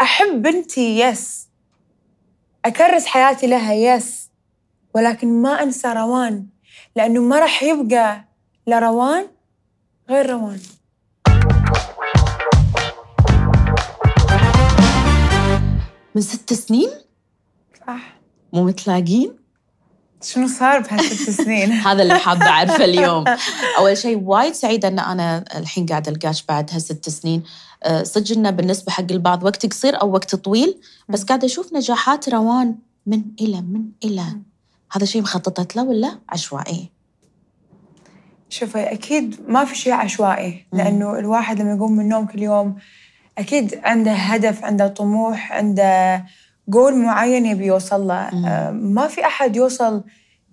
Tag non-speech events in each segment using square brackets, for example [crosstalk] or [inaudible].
احب بنتي يس اكرس حياتي لها يس ولكن ما انسى روان لانه ما راح يبقى لروان غير روان من ست سنين؟ صح مو متلاقين؟ شنو صار بهالست [laughs] سنين؟ هذا اللي حابة أعرفه اليوم [laughs] أول شيء وايد سعيدة أن أنا الحين قاعدة ألقاش بعد هالست سنين سجلنا أه، صدق إنه بالنسبة حق البعض وقت قصير أو وقت طويل بس قاعدة أشوف نجاحات روان من إلى من إلى هذا شيء مخططت له ولا عشوائي؟ شوفي أكيد ما في شيء عشوائي لأنه الواحد لما يقوم من النوم كل يوم أكيد عنده هدف عنده طموح عنده جول معين يبي يوصل له آه، ما في احد يوصل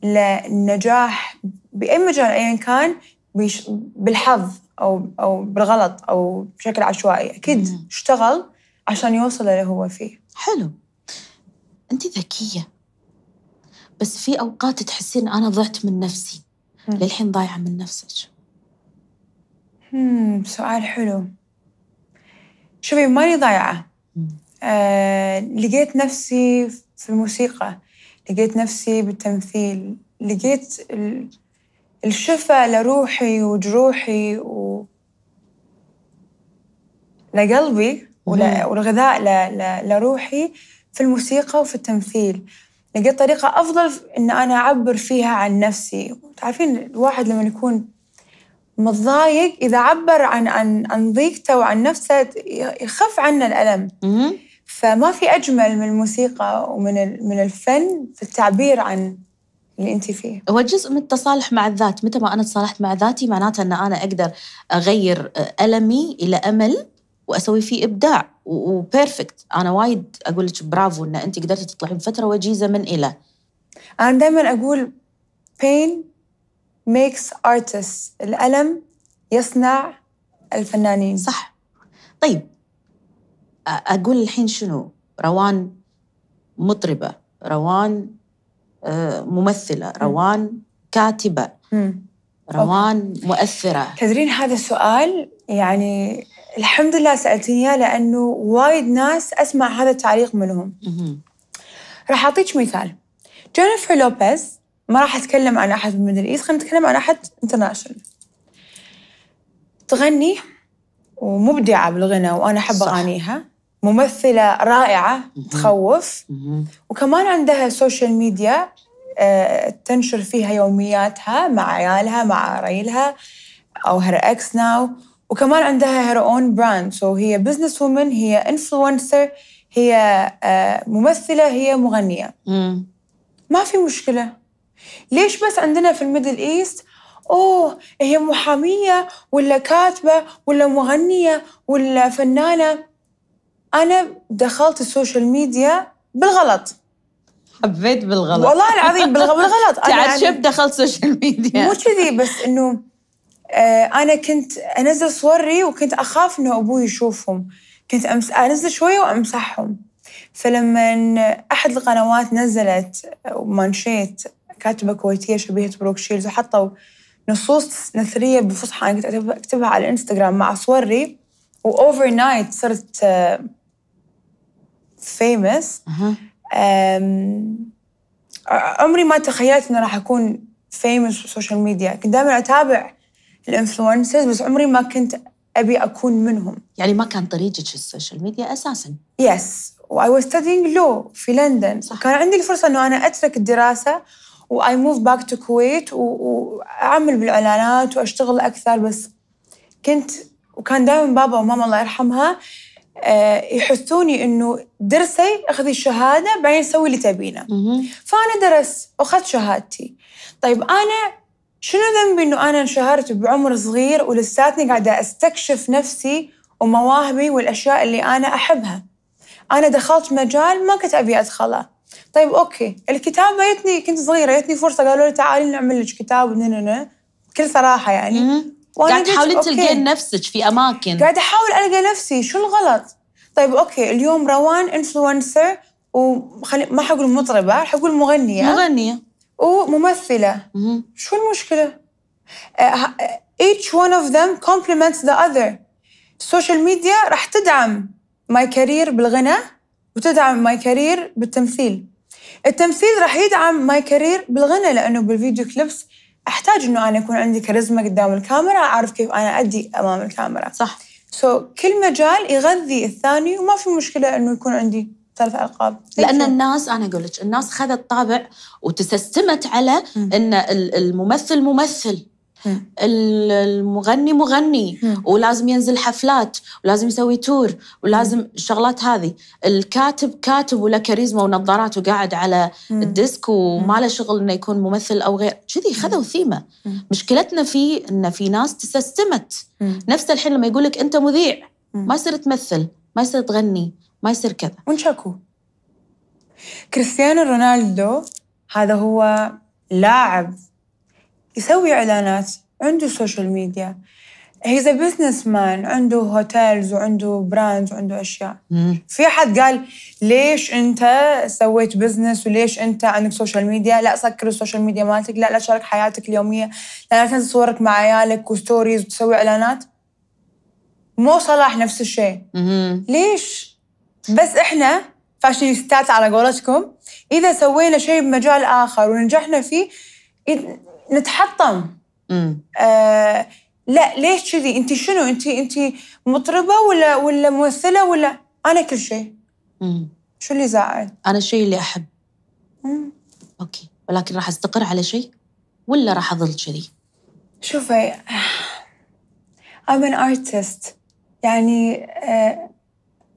للنجاح باي مجال ايا كان بالحظ او او بالغلط او بشكل عشوائي اكيد مم. اشتغل عشان يوصل اللي هو فيه حلو انت ذكيه بس في اوقات تحسين انا ضعت من نفسي مم. للحين ضايعه من نفسك سؤال حلو شوفي ماني ضايعه آه، لقيت نفسي في الموسيقى لقيت نفسي بالتمثيل لقيت الشفاء لروحي وجروحي و لقلبي والغذاء لروحي في الموسيقى وفي التمثيل لقيت طريقة أفضل إن أنا أعبر فيها عن نفسي تعرفين الواحد لما يكون متضايق إذا عبر عن عن عن ضيقته وعن نفسه يخف عنا الألم فما في اجمل من الموسيقى ومن من الفن في التعبير عن اللي انت فيه هو جزء من التصالح مع الذات متى ما انا تصالحت مع ذاتي معناته ان انا اقدر اغير آه، المي الى امل واسوي فيه ابداع وبيرفكت انا وايد اقول لك برافو ان انت قدرتي تطلعين بفتره وجيزه من الى انا دائما اقول pain makes artists الالم يصنع الفنانين صح طيب اقول الحين شنو روان مطربه روان آه، ممثله روان كاتبه روان مؤثره تدرين هذا السؤال يعني الحمد لله سالتني اياه لانه وايد ناس اسمع هذا التعليق منهم راح اعطيك مثال جينيفر لوبيز ما راح اتكلم عن احد من ميدل ايست خلينا نتكلم عن احد انترناشونال تغني ومبدعه بالغنى وانا احب اغانيها ممثله رائعه تخوف وكمان عندها سوشيال آه، ميديا تنشر فيها يومياتها مع عيالها مع قرايلها او هير اكس ناو وكمان عندها هير اون براند سو هي بزنس وومن هي انفلونسر هي آه، ممثله هي مغنيه ما في مشكله ليش بس عندنا في الميدل ايست اوه هي محاميه ولا كاتبه ولا مغنيه ولا فنانه انا دخلت السوشيال ميديا بالغلط حبيت بالغلط والله العظيم بالغلط [laughs] انا تعال يعني شفت دخلت سوشيال ميديا مو كذي بس انه آه انا كنت انزل صوري وكنت اخاف انه ابوي يشوفهم كنت أمس... انزل شويه وامسحهم فلما احد القنوات نزلت مانشيت كاتبه كويتيه شبيهه بروك شيلز وحطوا نصوص نثريه بفصحى انا كنت اكتبها على الانستغرام مع صوري واوفر نايت صرت آه فيمس uh-huh. um, عمري ما تخيلت اني راح اكون فيمس في السوشيال ميديا كنت دائما اتابع الانفلونسرز بس عمري ما كنت ابي اكون منهم يعني ما كان طريقك السوشيال ميديا اساسا يس واي واز ستادينج لو في لندن صح. كان عندي الفرصه انه انا اترك الدراسه واي موف باك تو كويت واعمل بالاعلانات واشتغل اكثر بس كنت وكان دائما بابا وماما الله يرحمها آه، يحسوني انه درسي اخذي الشهاده بعدين سوي اللي تبينه فانا درست واخذت شهادتي طيب انا شنو ذنبي انه انا انشهرت بعمر صغير ولساتني قاعده استكشف نفسي ومواهبي والاشياء اللي انا احبها انا دخلت مجال ما كنت ابي ادخله طيب اوكي الكتاب جتني كنت صغيره جتني فرصه قالوا لي تعالي نعمل لك كتاب كل صراحه يعني قاعد تحاولين تلقين نفسك في اماكن قاعد احاول القى نفسي شو الغلط؟ طيب اوكي اليوم روان انفلونسر وخلي ما حقول مطربه راح اقول مغنيه مغنيه وممثله مم. شو المشكله؟ ايتش آه، آه، each one of them complements the other السوشيال ميديا راح تدعم ماي كارير بالغنى وتدعم ماي كارير بالتمثيل التمثيل راح يدعم ماي كارير بالغنى لانه بالفيديو كليبس احتاج انه انا يكون عندي كاريزما قدام الكاميرا اعرف كيف انا ادي امام الكاميرا صح سو so, كل مجال يغذي الثاني وما في مشكله انه يكون عندي ثلاث القاب لان الناس انا اقول لك الناس خذت طابع وتسستمت على ان الممثل ممثل المغني مغني ولازم ينزل حفلات ولازم يسوي تور ولازم الشغلات هذه الكاتب كاتب وله كاريزما ونظارات وقاعد على الديسك وما له شغل انه يكون ممثل او غير كذي خذوا ثيمه مشكلتنا في ان في ناس تسستمت نفس الحين لما يقول لك انت مذيع ما يصير تمثل ما يصير تغني ما يصير كذا ونشكو كريستيانو رونالدو هذا هو لاعب يسوي اعلانات عنده سوشيال ميديا هيز بزنس مان عنده هوتيلز وعنده براندز وعنده اشياء مم. في احد قال ليش انت سويت بزنس وليش انت عندك سوشيال ميديا لا سكر السوشيال ميديا مالتك لا لا تشارك حياتك اليوميه لا لا تنزل صورك مع عيالك وستوريز وتسوي اعلانات مو صلاح نفس الشيء ليش بس احنا فاشينيستات على قولتكم اذا سوينا شيء بمجال اخر ونجحنا فيه نتحطم آه، لا ليش كذي انت شنو انت انت مطربه ولا ولا ممثله ولا انا كل شيء شو اللي زعل انا الشيء اللي احب مم. اوكي ولكن راح استقر على شيء ولا راح اظل كذي شوفي I'm an artist يعني آه،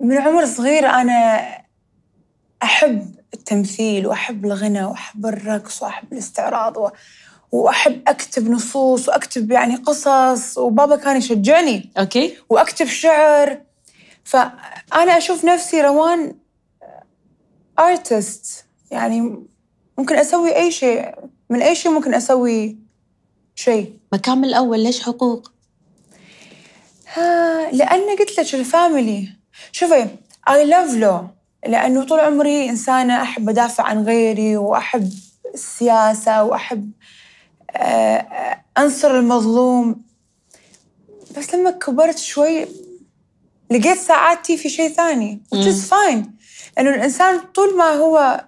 من عمر صغير أنا أحب التمثيل وأحب الغنى وأحب الرقص وأحب الاستعراض و... واحب اكتب نصوص واكتب يعني قصص وبابا كان يشجعني اوكي واكتب شعر فانا اشوف نفسي روان ارتست يعني ممكن اسوي اي شيء من اي شيء ممكن اسوي شيء مكان الاول ليش حقوق؟ ها لان قلت لك الفاميلي شوفي اي لاف لو لانه طول عمري انسانه احب ادافع عن غيري واحب السياسه واحب آه، آه، انصر المظلوم بس لما كبرت شوي لقيت سعادتي في شيء ثاني which is fine انه الانسان طول ما هو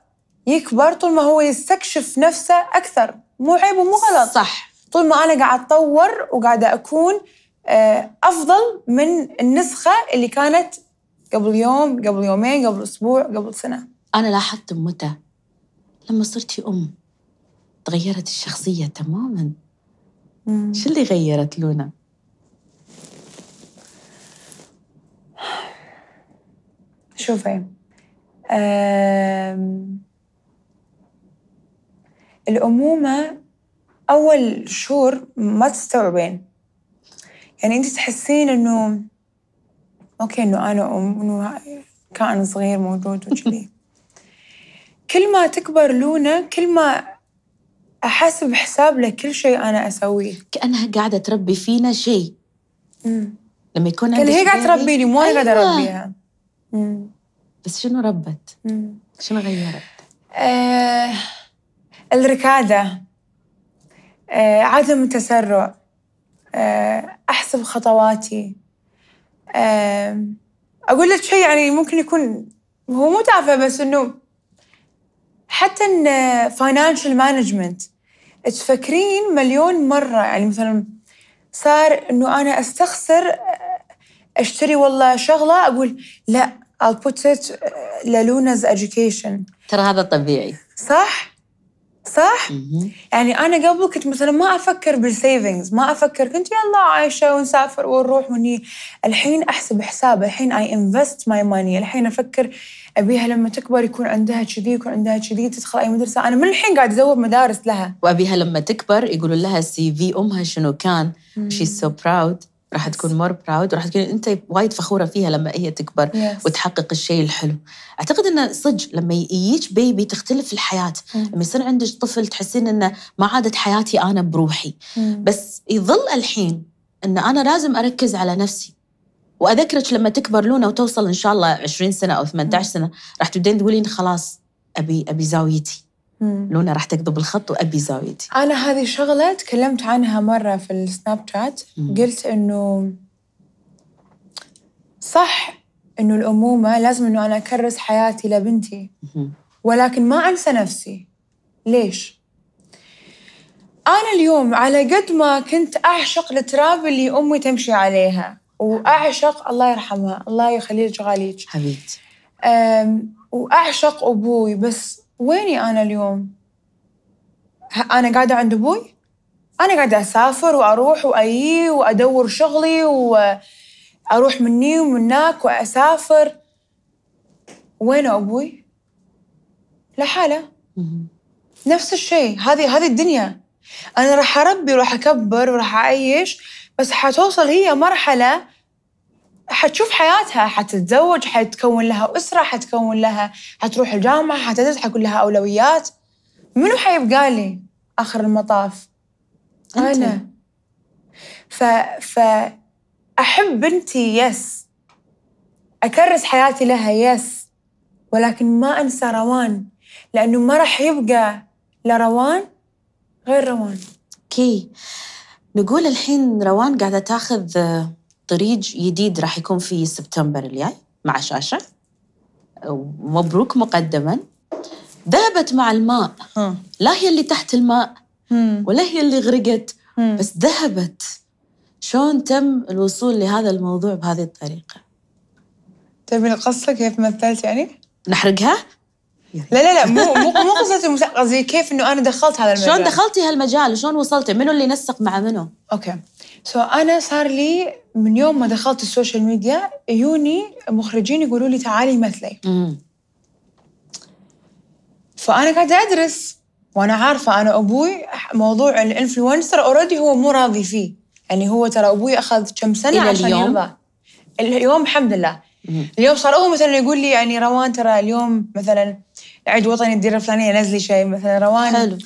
يكبر طول ما هو يستكشف نفسه اكثر مو عيب ومو غلط صح طول ما انا قاعد اتطور وقاعده اكون آه، افضل من النسخه اللي كانت قبل يوم قبل يومين قبل اسبوع قبل سنه انا لاحظت متى لما صرتي ام تغيرت الشخصية تماما شو اللي غيرت لونا؟ شوفي أم... الأمومة أول شهور ما تستوعبين يعني أنت تحسين إنه أوكي إنه أنا أم إنه كائن صغير موجود وكذي [laughs] كل ما تكبر لونا كل ما أحاسب حساب لكل شيء أنا أسويه كأنها قاعدة تربي فينا شيء لما يكون كان هي قاعدة تربيني مو أنا قاعدة أيوة. أربيها بس شنو ربت؟ مم. شنو غيرت؟ آه الركادة آه عدم التسرع آه أحسب خطواتي آه أقول لك شيء يعني ممكن يكون هو مو تافه بس إنه حتى ان فاينانشال آه، مانجمنت تفكرين مليون مره يعني مثلا صار انه انا استخسر آه، اشتري والله شغله اقول لا I'll put it آه، للونا's education ترى هذا طبيعي صح؟ صح؟ يعني انا قبل كنت مثلا ما افكر بالسيفنجز، ما افكر كنت يلا عايشه ونسافر ونروح وني، الحين احسب حساب، الحين اي انفست ماي ماني، الحين افكر ابيها لما تكبر يكون عندها كذي يكون عندها كذي تدخل اي مدرسه، انا من الحين قاعد ادور مدارس لها. وابيها لما تكبر يقولوا لها السي في امها شنو كان؟ شي سو براود راح تكون مور براود وراح تكون انت وايد فخوره فيها لما هي تكبر yes. وتحقق الشيء الحلو اعتقد انه صدق لما يجيك بيبي تختلف الحياه mm. لما يصير عندك طفل تحسين انه ما عادت حياتي انا بروحي mm. بس يظل الحين ان انا لازم اركز على نفسي واذكرك لما تكبر لونا وتوصل ان شاء الله 20 سنه او 18 mm. سنه راح تبدين تقولين خلاص ابي ابي زاويتي لونا راح تكذب الخط وابي زاويتي انا هذه شغله تكلمت عنها مره في السناب شات قلت انه صح انه الامومه لازم انه انا اكرس حياتي لبنتي ولكن ما انسى نفسي ليش انا اليوم على قد ما كنت اعشق التراب اللي امي تمشي عليها واعشق الله يرحمها الله يخليك غاليك حبيبتي واعشق ابوي بس ويني أنا اليوم؟ أنا قاعدة عند أبوي؟ أنا قاعدة أسافر وأروح وأجي وأدور شغلي وأروح مني ومن هناك وأسافر وين أبوي؟ لحاله نفس الشيء هذه هذه الدنيا أنا راح أربي وراح أكبر وراح أعيش بس حتوصل هي مرحلة حتشوف حياتها حتتزوج حتكون لها أسرة حتكون لها حتروح الجامعة حتدرس حيكون لها أولويات منو حيبقى لي آخر المطاف؟ أنت. أنا ف... ف أحب بنتي يس أكرس حياتي لها يس ولكن ما أنسى روان لأنه ما راح يبقى لروان غير روان كي نقول الحين روان قاعدة تاخذ طريق جديد راح يكون في سبتمبر الجاي مع شاشه ومبروك مقدما ذهبت مع الماء لا هي اللي تحت الماء ولا هي اللي غرقت بس ذهبت شلون تم الوصول لهذا الموضوع بهذه الطريقه تبي القصه كيف مثلت يعني نحرقها لا لا لا مو مو قصه المسابقه زي كيف انه انا دخلت هذا المجال شلون دخلتي هالمجال شلون وصلتي منو اللي نسق مع منو اوكي سو so انا صار لي من يوم ما دخلت السوشيال ميديا يوني مخرجين يقولوا لي تعالي مثلي فانا قاعده ادرس وانا عارفه انا ابوي موضوع الانفلونسر اوريدي هو مو راضي فيه يعني هو ترى ابوي اخذ كم سنه إلى عشان اليوم؟ يرضى اليوم الحمد لله اليوم صار هو مثلا يقول لي يعني روان ترى اليوم مثلا عيد وطني الديره الفلانيه نزلي شيء مثلا روان حلو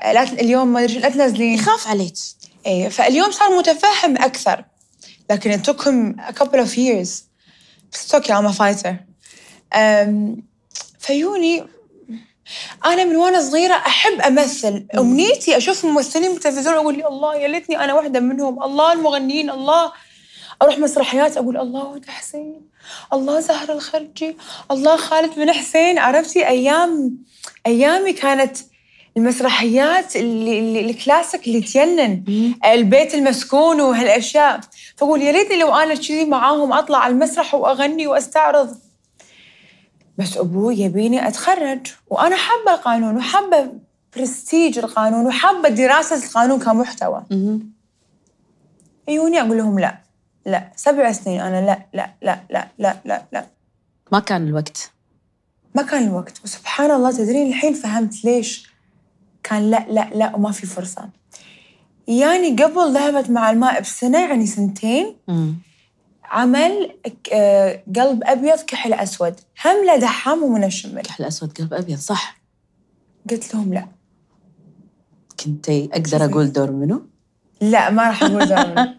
آه، لا اليوم ما ادري لا تنزلين يخاف عليك اي فاليوم صار متفهم اكثر لكن it took him a couple of years بس it's okay I'm a fighter um, فيوني انا من وانا صغيره احب امثل امنيتي اشوف ممثلين بالتلفزيون اقول لي الله يا ليتني انا واحده منهم الله المغنيين الله اروح مسرحيات اقول الله حسين الله زهر الخرجي الله خالد بن حسين عرفتي ايام ايامي كانت المسرحيات اللي, اللي الكلاسيك اللي تجنن البيت المسكون وهالاشياء فاقول يا ريتني لو انا كذي معاهم اطلع على المسرح واغني واستعرض بس ابوي يبيني اتخرج وانا حابه القانون وحابه برستيج القانون وحابه دراسه القانون كمحتوى يجوني اقول لهم لا لا سبع سنين أنا لا لا لا لا لا لا لا ما كان الوقت ما كان الوقت وسبحان الله تدرين الحين فهمت ليش كان لا لا لا وما في فرصة يعني قبل ذهبت مع الماء بسنة يعني سنتين م. عمل آه، قلب أبيض كحل أسود هم لا دحام ومنشم كحل أسود قلب أبيض صح قلت لهم لا كنتي أقدر أقول دور منو؟ لا ما راح أقول دور منو [laughs]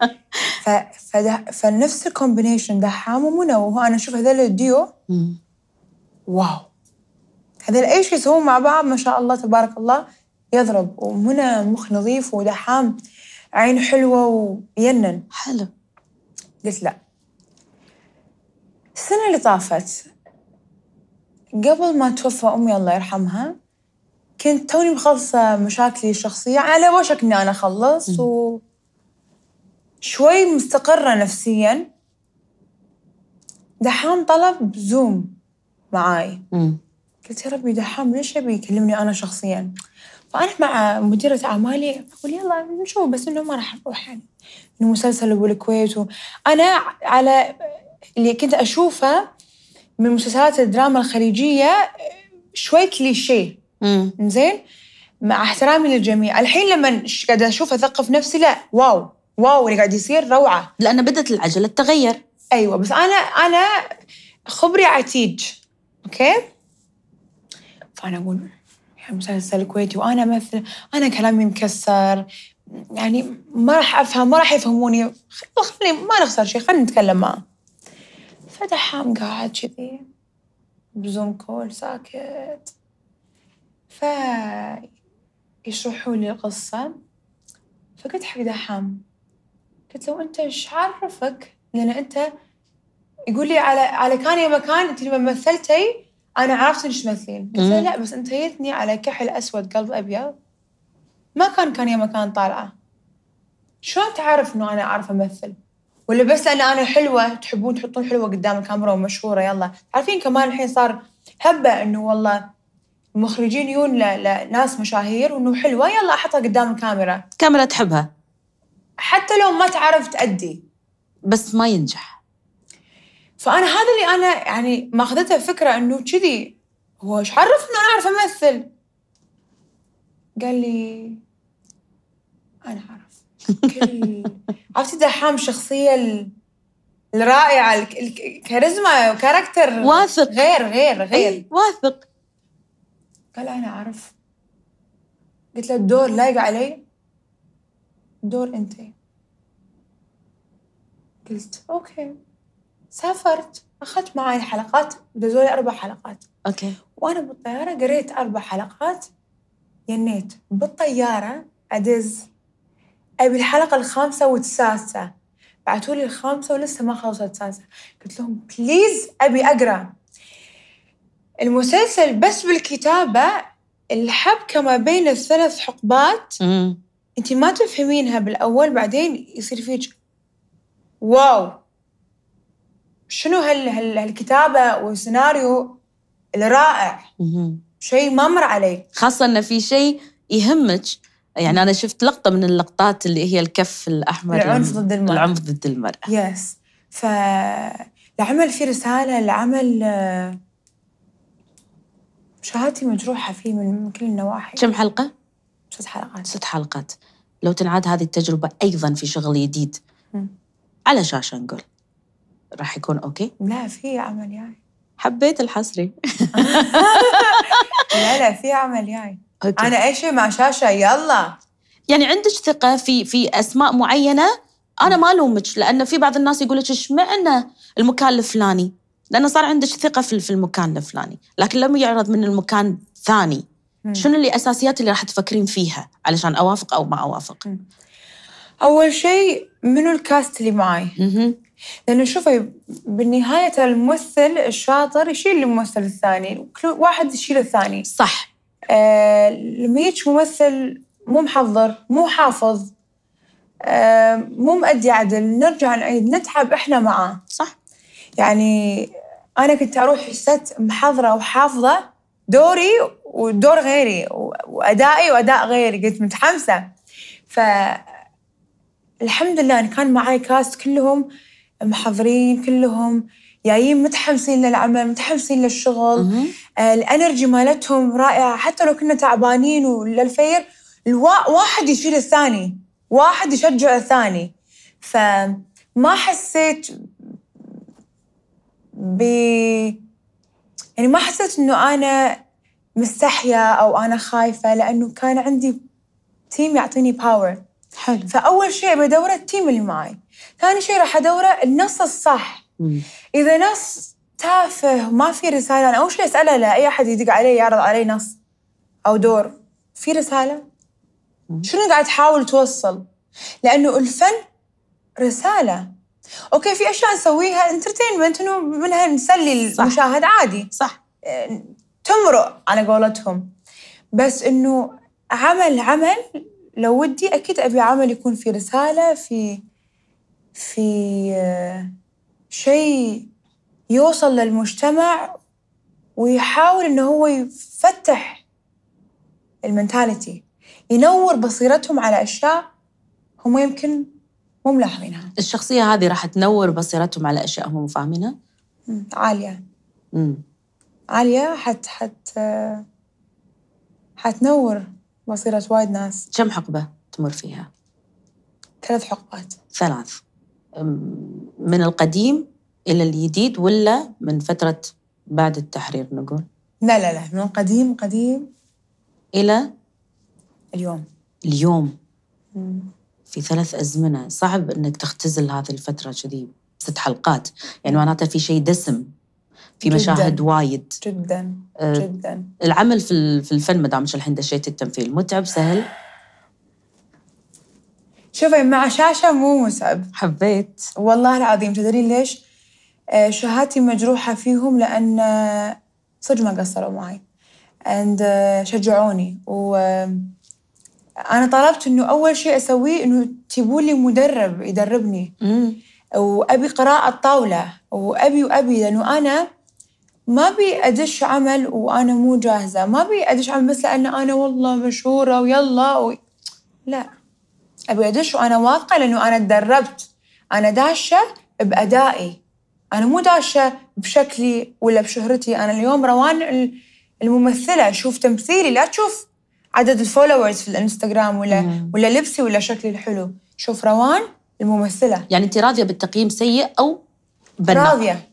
ف... فده فنفس الكومبينيشن دحام ومنوه انا اشوف هذول الديو واو هذول اي شيء يسوون مع بعض ما شاء الله تبارك الله يضرب ومنى مخ نظيف ودحام عين حلوه وينن حلو قلت لا السنه اللي طافت قبل ما توفى امي الله يرحمها كنت توني مخلصه مشاكلي الشخصيه على وشك اني انا اخلص و شوي مستقرة نفسيا دحام طلب زوم معاي قلت يا ربي دحام ليش يبي يكلمني انا شخصيا؟ فانا مع مديرة اعمالي اقول يلا نشوف بس انه ما راح اروح يعني انه مسلسل ابو الكويت انا على اللي كنت اشوفه من مسلسلات الدراما الخليجية شوي كليشيه زين مع احترامي للجميع الحين لما قاعدة اشوف اثقف نفسي لا واو واو اللي قاعد يصير روعه لان بدت العجله تتغير ايوه بس انا انا خبري عتيج اوكي فانا اقول مسلسل كويتي وانا مثل انا كلامي مكسر يعني ما راح افهم ما راح يفهموني خليني ما نخسر شيء خلينا نتكلم معه فدحام قاعد كذي بزوم كول ساكت ف يشرحوا لي القصة فقلت حق دحام قلت له انت ايش عرفك؟ لان انت يقول لي على على كان يا مكان انت لما مثلتي انا عرفت انك تمثلين قلت له لا بس انت جيتني على كحل اسود قلب ابيض ما كان كان يا مكان طالعه شلون تعرف انه انا اعرف امثل؟ ولا بس لان انا حلوه تحبون تحطون حلوه قدام الكاميرا ومشهوره يلا عارفين كمان الحين صار هبه انه والله مخرجين يجون لناس مشاهير وانه حلوه يلا احطها قدام الكاميرا كاميرا تحبها حتى لو ما تعرف تأدي بس ما ينجح فأنا هذا اللي أنا يعني ماخذته فكرة إنه كذي هو إيش عرفني أنا أعرف أمثل قال لي أنا أعرف كل [laughs] عرفتي دحام شخصية الرائعة الكاريزما وكاركتر واثق غير غير غير واثق قال أنا أعرف قلت له الدور لايق علي دور انت قلت اوكي سافرت اخذت معي حلقات دزولي اربع حلقات اوكي وانا بالطياره قريت اربع حلقات جنيت بالطياره ادز ابي الحلقه الخامسه والسادسه بعثوا لي الخامسه ولسه ما خلصت السادسه قلت لهم بليز ابي اقرا المسلسل بس بالكتابه الحبكه ما بين الثلاث حقبات انت ما تفهمينها بالاول بعدين يصير فيك واو شنو هال هال هالكتابه والسيناريو الرائع شيء ما مر علي خاصه انه في شيء يهمك يعني انا شفت لقطه من اللقطات اللي هي الكف الاحمر العنف ضد المراه العنف ضد المراه يس ف العمل فيه رساله العمل شهادتي مجروحه فيه من كل النواحي كم حلقه؟ ست حلقات ست حلقات لو تنعاد هذه التجربة أيضا في شغل جديد على شاشة نقول راح يكون أوكي؟ لا في عمل يعني حبيت الحصري [laughs] لا لا في عمل يعني أنا أنا شيء مع شاشة يلا يعني عندك ثقة في في أسماء معينة أنا ما ألومك لأن في بعض الناس يقول لك اشمعنى المكان الفلاني؟ لأنه صار عندك ثقة في المكان الفلاني، لكن لم يعرض من المكان ثاني شنو اللي اساسيات اللي راح تفكرين فيها علشان اوافق او ما اوافق مم. اول شيء منو الكاست اللي معي؟ لانه شوفي بالنهايه ترى الممثل الشاطر يشيل الممثل الثاني كل واحد يشيل الثاني صح آه لما يجي ممثل مو محضر مو حافظ آه مو مأدي عدل نرجع نعيد نتعب احنا معاه صح يعني انا كنت اروح ست محضره وحافظه دوري ودور غيري وادائي واداء غيري قلت متحمسه ف الحمد لله أنا كان معي كاست كلهم محضرين كلهم جايين متحمسين للعمل متحمسين للشغل آه، الانرجي مالتهم رائعه حتى لو كنا تعبانين وللفير الوا... واحد يشيل الثاني واحد يشجع الثاني فما حسيت ب يعني ما حسيت انه انا مستحيه او انا خايفه لانه كان عندي تيم يعطيني باور حلو فاول شيء بدوره التيم اللي معي ثاني شيء راح ادوره النص الصح مم. اذا نص تافه ما في رساله انا اول شيء اساله لاي احد يدق علي يعرض علي نص او دور في رساله مم. شنو قاعد تحاول توصل لانه الفن رساله اوكي في اشياء نسويها انترتينمنت انه منها نسلي المشاهد عادي صح آه، تمرق على قولتهم بس انه عمل عمل لو ودي اكيد ابي عمل يكون في رساله في في آه، شيء يوصل للمجتمع ويحاول انه هو يفتح المنتاليتي ينور بصيرتهم على اشياء هم يمكن مو ملاحظينها الشخصية هذه راح تنور بصيرتهم على أشياء هم فاهمينها؟ عالية مم. عالية حت حت حتنور بصيرة وايد ناس كم حقبة تمر فيها؟ ثلاث حقبات ثلاث من القديم إلى الجديد ولا من فترة بعد التحرير نقول؟ لا لا لا من قديم قديم إلى اليوم اليوم مم. في ثلاث أزمنة صعب أنك تختزل هذه الفترة كذي ست حلقات يعني معناتها في شيء دسم في جداً مشاهد وايد جدا آه جدا العمل في في الفن ما دامش الحين دشيت التمثيل متعب سهل شوفي مع شاشه مو متعب حبيت والله العظيم تدري ليش آه، شهادتي مجروحه فيهم لان صدق ما قصروا معي اند آه، شجعوني و انا طلبت انه اول شيء اسويه انه تجيبوا لي مدرب يدربني مم. وابي قراءه طاوله وابي وابي لانه انا ما ابي ادش عمل وانا مو جاهزه ما ابي ادش عمل بس لان انا والله مشهوره ويلا و... لا ابي ادش وانا واثقه لانه انا تدربت انا داشه بادائي انا مو داشه بشكلي ولا بشهرتي انا اليوم روان الممثله شوف تمثيلي لا تشوف عدد الفولورز في الانستغرام ولا مم. ولا لبسي ولا شكلي الحلو شوف روان الممثله يعني انت راضيه بالتقييم سيء او بناء راضيه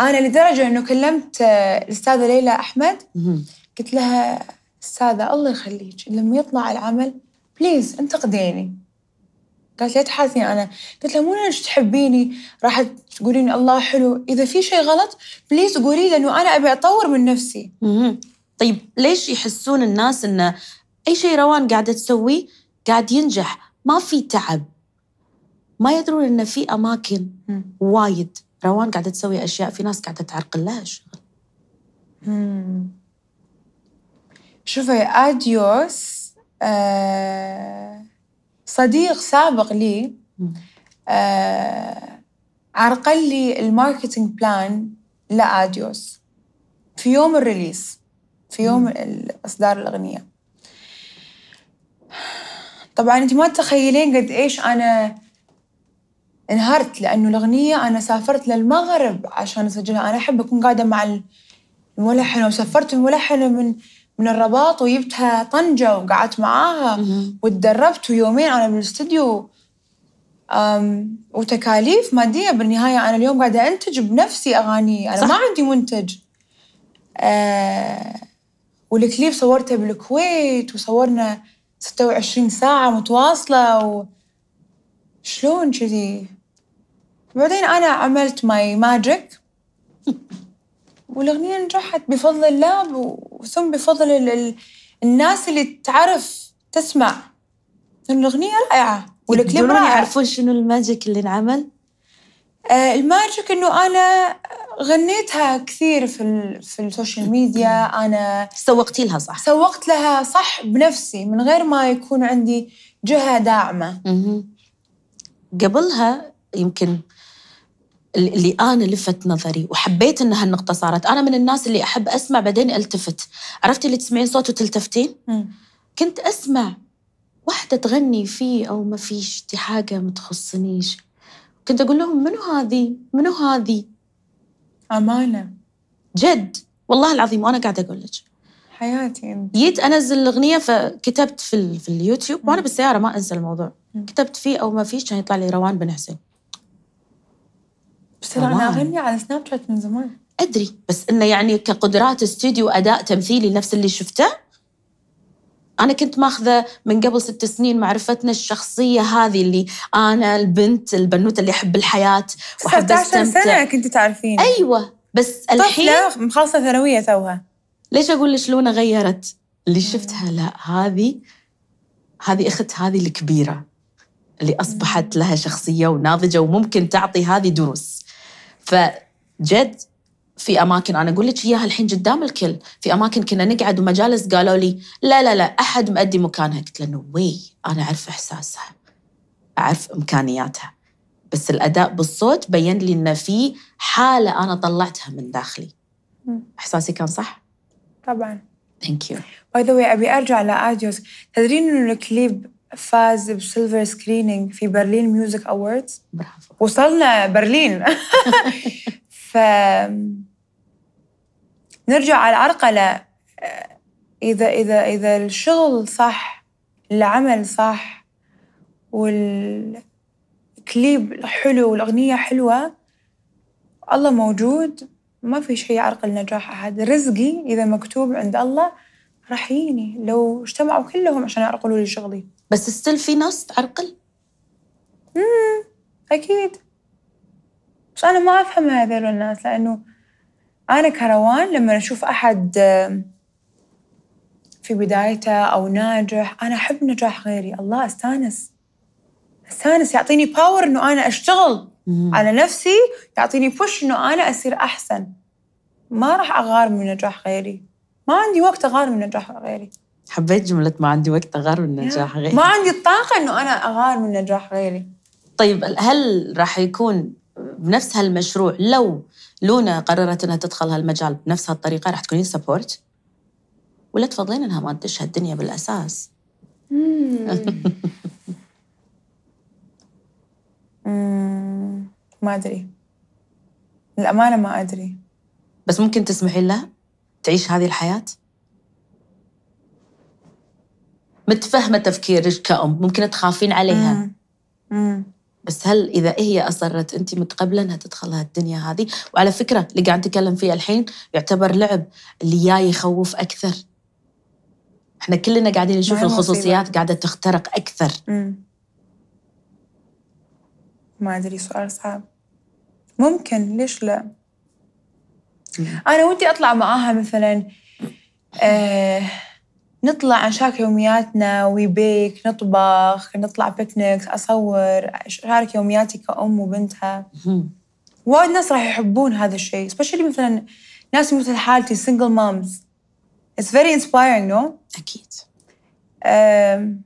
انا لدرجه انه كلمت آه، الاستاذه ليلى احمد مم. قلت لها استاذه الله يخليك لما يطلع العمل بليز انتقديني قالت لي تحاسني انا قلت لها مو ليش تحبيني راح تقولين الله حلو اذا في شيء غلط بليز قولي لانه انا ابي اطور من نفسي طيب ليش يحسون الناس انه اي شيء روان قاعده تسويه قاعد ينجح ما في تعب ما يدرون ان في اماكن وايد روان قاعده تسوي اشياء في ناس قاعده تعرقل لها الشغل شوفي اديوس آه، صديق سابق لي آه، عرقل لي الماركتينج بلان لاديوس في يوم الريليس في يوم اصدار الاغنيه طبعا انت ما تتخيلين قد ايش انا انهرت لانه الاغنيه انا سافرت للمغرب عشان اسجلها انا احب اكون قاعده مع الملحنه وسافرت الملحنه من من الرباط وجبتها طنجه وقعدت معاها وتدربت ويومين انا بالاستديو وتكاليف ماديه بالنهايه انا اليوم قاعده انتج بنفسي اغاني انا صح. ما عندي منتج آه والكليب صورته بالكويت وصورنا 26 ساعة متواصلة وشلون كذي؟ بعدين أنا عملت ماي ماجيك [laughs] والأغنية نجحت بفضل الله وثم بفضل ال... الناس اللي تعرف تسمع الأغنية رائعة والكليب رائع يعرفون شنو الماجيك اللي انعمل؟ الماجيك آه، انه انا غنيتها كثير في في السوشيال ميديا انا سوقتي لها صح سوقت لها صح بنفسي من غير ما يكون عندي جهه داعمه قبلها يمكن اللي انا لفت نظري وحبيت ان هالنقطه صارت انا من الناس اللي احب اسمع بعدين التفت عرفتي اللي تسمعين صوت وتلتفتين كنت اسمع واحده تغني فيه او ما فيش دي حاجه ما تخصنيش كنت اقول لهم منو هذه؟ منو هذه؟ امانه جد والله العظيم وانا قاعده اقول لك حياتي انت جيت انزل الاغنيه فكتبت في, في اليوتيوب وانا بالسياره ما انسى الموضوع م. كتبت فيه او ما فيش كان يطلع لي روان بن حسين بس انا اغني على سناب شات من زمان ادري بس انه يعني كقدرات استوديو اداء تمثيلي نفس اللي شفته انا كنت ماخذه من قبل ست سنين معرفتنا الشخصيه هذه اللي انا البنت البنوته اللي احب الحياه واحب استمتع سنه كنت تعرفين ايوه بس الحين طفله مخلصه ثانويه توها ليش اقول لك لونا غيرت اللي شفتها لا هذه هذه اخت هذه الكبيره اللي اصبحت لها شخصيه وناضجه وممكن تعطي هذه دروس فجد في اماكن انا اقول لك اياها الحين قدام الكل في اماكن كنا نقعد ومجالس قالوا لي لا لا لا احد مأدي مكانها قلت له وي انا اعرف احساسها اعرف امكانياتها بس الاداء بالصوت بين لي ان في حاله انا طلعتها من داخلي احساسي كان صح طبعا ثانك يو باي ذا ابي ارجع لاديوس تدرين انه الكليب فاز بسيلفر سكرينينج في برلين ميوزك اووردز برافو وصلنا برلين [laughs] ف نرجع على العرقلة إذا إذا إذا الشغل صح العمل صح والكليب حلو والأغنية حلوة الله موجود ما في شيء يعرقل نجاح أحد رزقي إذا مكتوب عند الله راح يجيني لو اجتمعوا كلهم عشان يعرقلوا لي شغلي بس استل في ناس تعرقل؟ أكيد بس أنا ما أفهم هذول الناس لأنه أنا كروان لما أشوف أحد في بدايته أو ناجح أنا أحب نجاح غيري الله أستانس أستانس يعطيني باور إنه أنا أشتغل مم. على نفسي يعطيني بوش إنه أنا أصير أحسن ما راح أغار من نجاح غيري ما عندي وقت أغار من نجاح غيري حبيت جملة ما عندي وقت أغار من نجاح غيري ما عندي الطاقة إنه أنا أغار من نجاح غيري طيب هل راح يكون بنفس هالمشروع لو لونا قررت انها تدخل هالمجال بنفس هالطريقه راح تكونين سبورت ولا تفضلين انها ما تدش هالدنيا بالاساس؟ [laughs] ما ادري الامانه ما ادري بس ممكن تسمحين لها تعيش هذه الحياه؟ متفهمه تفكيرك كأم ممكن تخافين عليها مم. مم. بس هل اذا إيه هي اصرت انت متقبله انها تدخل هالدنيا هذه وعلى فكره اللي قاعد نتكلم فيه الحين يعتبر لعب اللي جاي يخوف اكثر احنا كلنا قاعدين نشوف الخصوصيات قاعده تخترق اكثر مم. ما ادري سؤال صعب ممكن ليش لا مم. انا ودي اطلع معاها مثلا آه نطلع نشارك يومياتنا ويبيك نطبخ نطلع بيكنيك أصور أشارك يومياتي كأم وبنتها وايد ناس راح يحبون هذا الشيء سبيشلي مثلا ناس مثل حالتي سنجل مامز اتس فيري انسبايرنج نو اكيد أم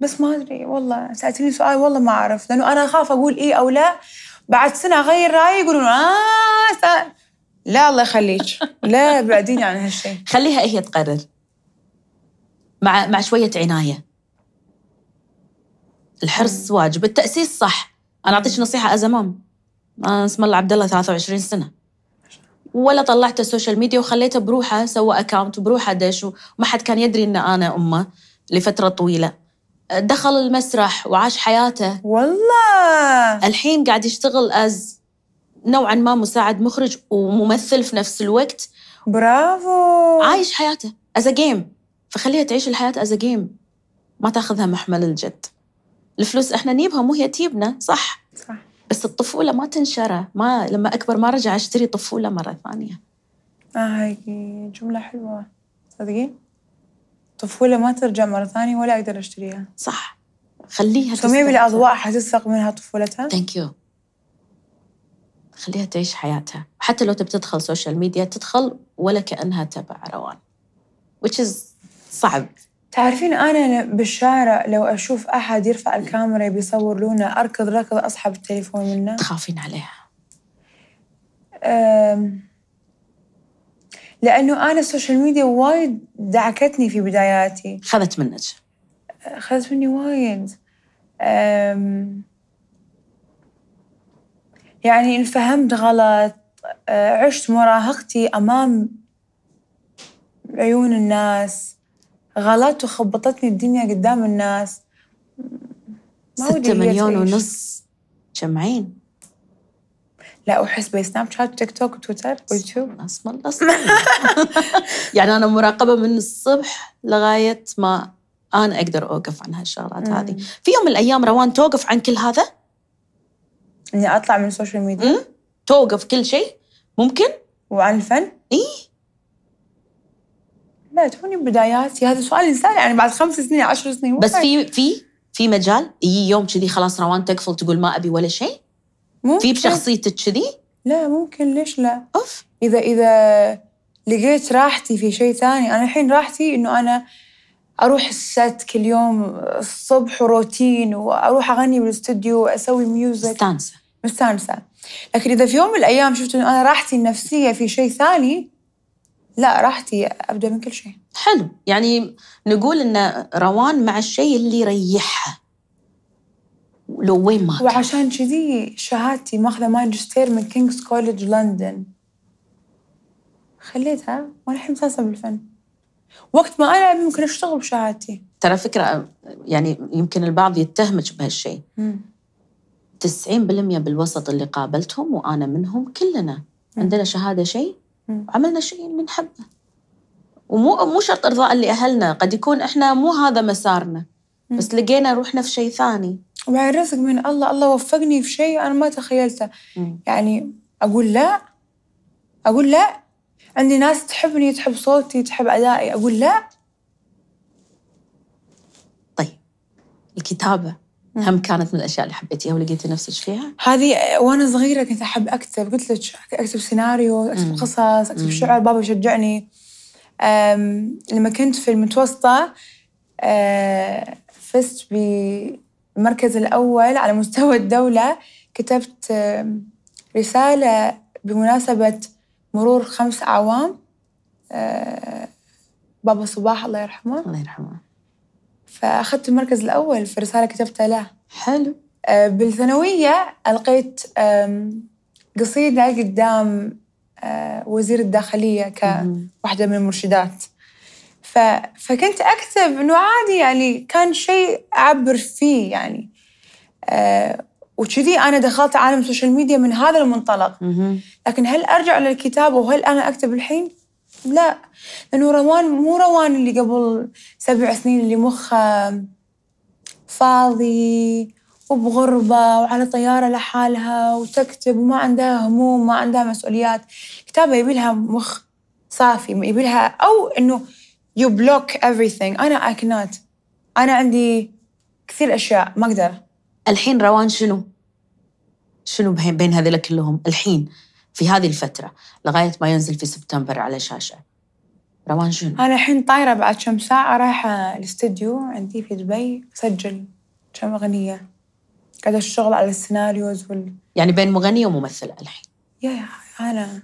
بس ما ادري والله سالتني سؤال والله ما اعرف لانه انا اخاف اقول اي او لا بعد سنه اغير رايي يقولون اه سأ... لا الله يخليك لا بعديني عن هالشيء [laughs] خليها هي تقرر مع مع شويه عنايه الحرص واجب التاسيس صح انا اعطيك نصيحه از أمام. انا اسم الله عبد الله 23 سنه ولا طلعته السوشيال ميديا وخليته بروحه سوى اكاونت بروحه دش وما حد كان يدري ان انا امه لفتره طويله دخل المسرح وعاش حياته والله الحين قاعد يشتغل از نوعا ما مساعد مخرج وممثل في نفس الوقت برافو عايش حياته از جيم فخليها تعيش الحياة از جيم ما تاخذها محمل الجد الفلوس احنا نجيبها مو هي تجيبنا صح صح بس الطفولة ما تنشرى ما لما أكبر ما رجع أشتري طفولة مرة ثانية آه هاي جملة حلوة صدقين طفولة ما ترجع مرة ثانية ولا أقدر أشتريها صح خليها سمي بالأضواء حتسرق منها طفولتها ثانك يو خليها تعيش حياتها حتى لو تبي تدخل سوشيال ميديا تدخل ولا كأنها تبع روان which is صعب تعرفين انا بالشارع لو اشوف احد يرفع الكاميرا بيصور لونا اركض ركض اسحب التليفون منه تخافين عليها لانه انا السوشيال ميديا وايد دعكتني في بداياتي خذت منك خذت مني وايد يعني ان فهمت غلط أه، عشت مراهقتي امام عيون الناس غلط وخبطتني الدنيا قدام الناس ستة مليون ونص جمعين لا احس بسناب شات وتيك توك وتويتر ويوتيوب اصلا اصلا [laughs] يعني انا مراقبه من الصبح لغايه ما انا اقدر اوقف عن هالشغلات هذه في يوم من الايام روان توقف عن كل هذا اني اطلع من السوشيال ميديا توقف كل شيء ممكن وعن الفن اي لا توني بداياتي هذا سؤال انسان يعني بعد خمس سنين عشر سنين بس في في في مجال يجي يوم كذي خلاص روان تقفل تقول ما ابي ولا شيء في بشخصيتك كذي لا ممكن ليش لا اوف اذا اذا لقيت راحتي في شيء ثاني انا الحين راحتي انه انا اروح الست كل يوم الصبح وروتين واروح اغني بالاستوديو واسوي ميوزك مستانسه مستانسه لكن اذا في يوم من الايام شفت انه انا راحتي النفسيه في شيء ثاني لا راحتي ابدا من كل شيء حلو يعني نقول ان روان مع الشيء اللي يريحها لو وين ما كان. وعشان كذي شهادتي ماخذه ماجستير من كينجز كولج لندن خليتها وانا الحين بالفن وقت ما انا ممكن اشتغل بشهادتي ترى فكره يعني يمكن البعض يتهمك بهالشيء 90% بالوسط اللي قابلتهم وانا منهم كلنا عندنا شهاده شيء عملنا شيء بنحبه ومو مو شرط ارضاء لاهلنا قد يكون احنا مو هذا مسارنا بس لقينا روحنا في شيء ثاني وعن رزق من الله الله وفقني في شيء انا ما تخيلته يعني اقول لا اقول لا عندي ناس تحبني تحب صوتي تحب ادائي اقول لا طيب الكتابه هم كانت من الاشياء اللي حبيتيها ولقيتي نفسك فيها؟ هذه وانا صغيره كنت احب اكتب قلت لك اكتب سيناريو اكتب مم. قصص اكتب مم. شعر بابا يشجعني لما كنت في المتوسطه أه، فزت بالمركز الاول على مستوى الدوله كتبت رساله بمناسبه مرور خمس اعوام أه، بابا صباح الله يرحمه الله يرحمه فأخذت المركز الأول في رسالة كتبتها له حلو آه، بالثانوية ألقيت قصيدة قدام آه، وزير الداخلية كواحدة من المرشدات فكنت أكتب إنه عادي يعني كان شيء أعبر فيه يعني آه، وكذي أنا دخلت عالم السوشيال ميديا من هذا المنطلق لكن هل أرجع للكتاب وهل أنا أكتب الحين؟ لا لانه روان مو روان اللي قبل سبع سنين اللي مخه فاضي وبغربة وعلى طيارة لحالها وتكتب وما عندها هموم ما عندها مسؤوليات كتابة يبيلها مخ صافي يبيلها أو إنه you block everything أنا I cannot أنا عندي كثير أشياء ما أقدر الحين روان شنو؟ شنو بين هذول كلهم الحين؟ في هذه الفترة لغاية ما ينزل في سبتمبر على شاشة روان شنو؟ أنا الحين طايرة بعد كم ساعة رايحة الاستديو عندي في دبي أسجل كم أغنية قاعدة أشتغل على السيناريوز وال يعني بين مغنية وممثلة الحين يا يا أنا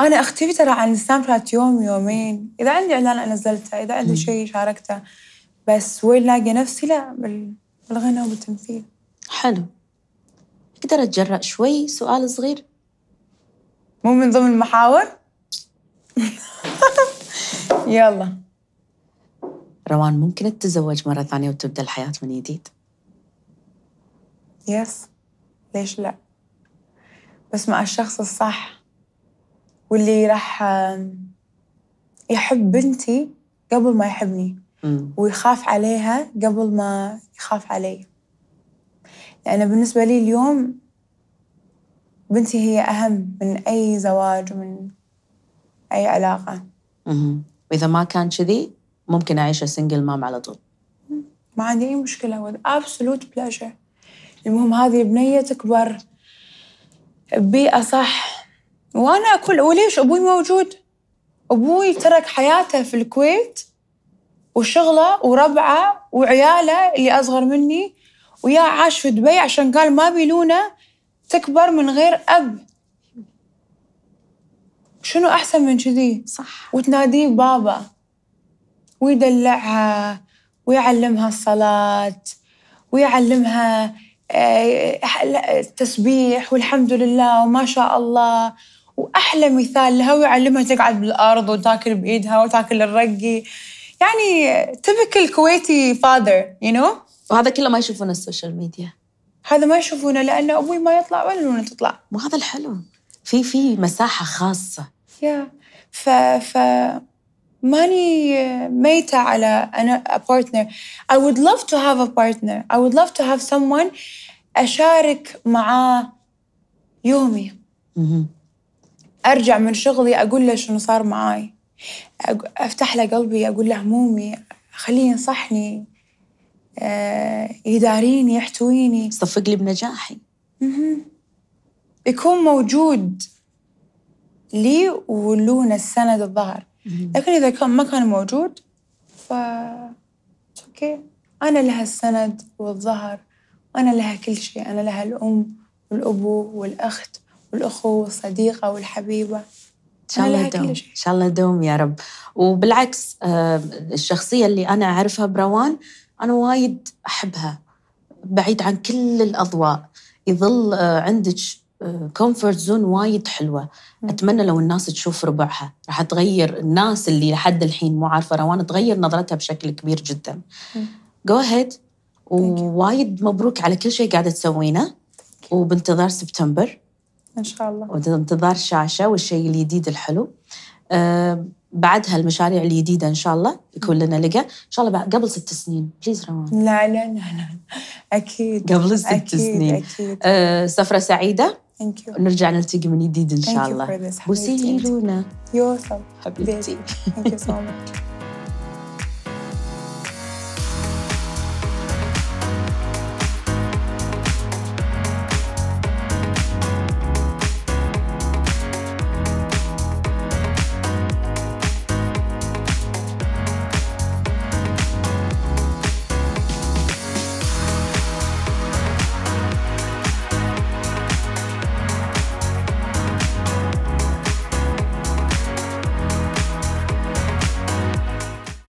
أنا أختفي ترى عن سناب يوم يومين إذا عندي إعلان نزلته إذا عندي شيء شاركته بس وين لاقي نفسي لا بالغنى وبالتمثيل حلو أقدر أتجرأ شوي سؤال صغير مو من ضمن المحاور؟ [laughs] يلا روان ممكن تتزوج مرة ثانية وتبدأ الحياة من جديد؟ يس ليش لا؟ بس مع الشخص الصح واللي راح يحب بنتي قبل ما يحبني ويخاف عليها قبل ما يخاف علي لأن بالنسبة لي اليوم بنتي هي أهم من أي زواج ومن أي علاقة مه. وإذا ما كان كذي ممكن أعيش سنجل مام على طول ما عندي أي مشكلة أبسولوت absolute المهم هذه بنية تكبر بيئة صح وأنا أقول وليش أبوي موجود أبوي ترك حياته في الكويت وشغله وربعه وعياله اللي أصغر مني ويا عاش في دبي عشان قال ما بيلونه تكبر من غير أب شنو أحسن من كذي؟ صح وتناديه بابا ويدلعها ويعلمها الصلاة ويعلمها آه، التسبيح والحمد لله وما شاء الله واحلى مثال لها ويعلمها تقعد بالارض وتاكل بايدها وتاكل الرقي يعني تبك الكويتي فادر يو نو وهذا كله ما يشوفونه السوشيال ميديا هذا ما يشوفونه لأن أبوي ما يطلع ولا نونا تطلع هذا الحلو في في مساحة خاصة يا ف ف ماني ميتة على أنا a partner I would love to have a partner I would love to have someone أشارك معاه يومي أرجع من شغلي أقول له شنو صار معاي أفتح له قلبي أقول له همومي خليه ينصحني آه، يداريني يحتويني يصفق لي بنجاحي يكون موجود لي ولون السند الظهر لكن إذا كان ما كان موجود ف اوكي أنا لها السند والظهر وأنا لها كل شيء أنا لها الأم والأبو والأخت والأخو والصديقة والحبيبة ان شاء الله دوم ان شاء الله دوم يا رب وبالعكس آه، الشخصيه اللي انا اعرفها بروان انا وايد احبها بعيد عن كل الاضواء يظل آه، عندك كومفورت آه، زون وايد حلوه اتمنى لو الناس تشوف ربعها راح تغير الناس اللي لحد الحين مو عارفه روان تغير نظرتها بشكل كبير جدا جو هيد ووايد مبروك على كل شيء قاعده تسوينه وبانتظار سبتمبر ان شاء الله وبانتظار شاشه والشيء الجديد الحلو أه بعدها المشاريع الجديدة إن شاء الله يكون لنا لقى إن شاء الله قبل ست سنين بليز روان لا لا لا لا أكيد قبل ست أكيد سنين أكيد آه سفرة سعيدة Thank you. نرجع نلتقي من جديد إن شاء الله بوسي لونا يوصل حبيبتي Thank you so much [laughs]